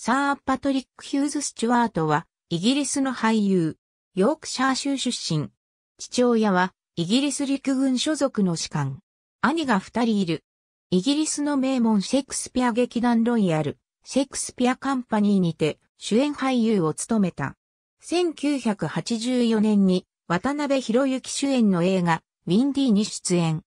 サー・パトリック・ヒューズ・スチュワートは、イギリスの俳優、ヨークシャー州出身。父親は、イギリス陸軍所属の士官。兄が二人いる。イギリスの名門シェイクスピア劇団ロイヤル、シェイクスピアカンパニーにて、主演俳優を務めた。1984年に、渡辺博之主演の映画、ウィンディーに出演。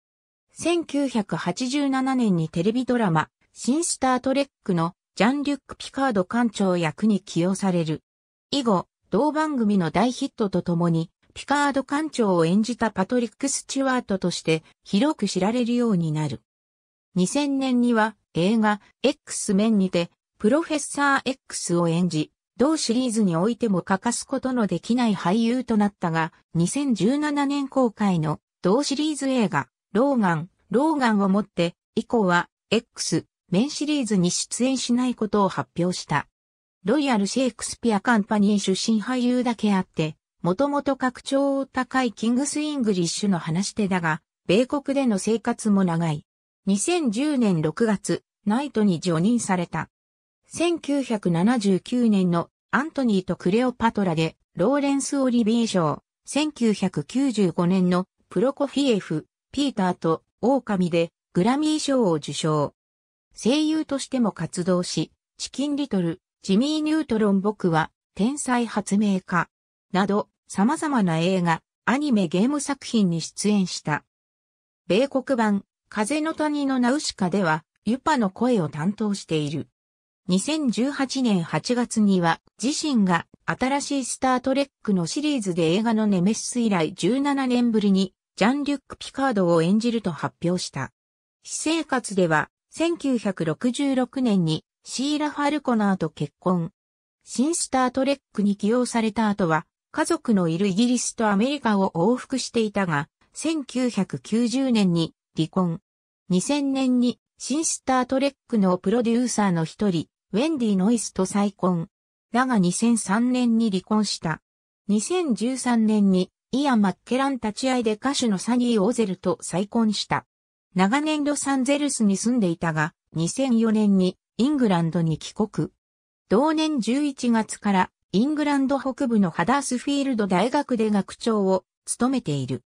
1987年にテレビドラマ、新スタートレックのジャン・リュック・ピカード艦長役に起用される。以後、同番組の大ヒットとともに、ピカード艦長を演じたパトリック・スチュワートとして広く知られるようになる。2000年には映画 X 面にてプロフェッサー X を演じ、同シリーズにおいても欠かすことのできない俳優となったが、2017年公開の同シリーズ映画ローガン、ローガンをもって以降は X、面シリーズに出演しないことを発表した。ロイヤル・シェイクスピア・カンパニー出身俳優だけあって、もともと格調高いキングス・イングリッシュの話手だが、米国での生活も長い。2010年6月、ナイトに除任された。1979年のアントニーとクレオパトラで、ローレンス・オリビエ賞、1995年のプロコフィエフ、ピーターと狼でグラミー賞を受賞。声優としても活動し、チキンリトル、ジミー・ニュートロン僕は、天才発明家、など、様々な映画、アニメゲーム作品に出演した。米国版、風の谷のナウシカでは、ユパの声を担当している。2018年8月には、自身が新しいスタートレックのシリーズで映画のネメシス以来17年ぶりに、ジャン・リュック・ピカードを演じると発表した。私生活では、1966年にシーラ・ファルコナーと結婚。新スタートレックに起用された後は、家族のいるイギリスとアメリカを往復していたが、1990年に離婚。2000年に新スタートレックのプロデューサーの一人、ウェンディ・ノイスと再婚。だが2003年に離婚した。2013年にイアン・マッケラン立ち会いで歌手のサニー・オゼルと再婚した。長年ロサンゼルスに住んでいたが、2004年にイングランドに帰国。同年11月からイングランド北部のハダースフィールド大学で学長を務めている。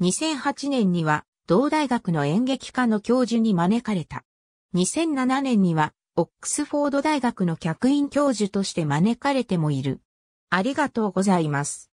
2008年には同大学の演劇科の教授に招かれた。2007年にはオックスフォード大学の客員教授として招かれてもいる。ありがとうございます。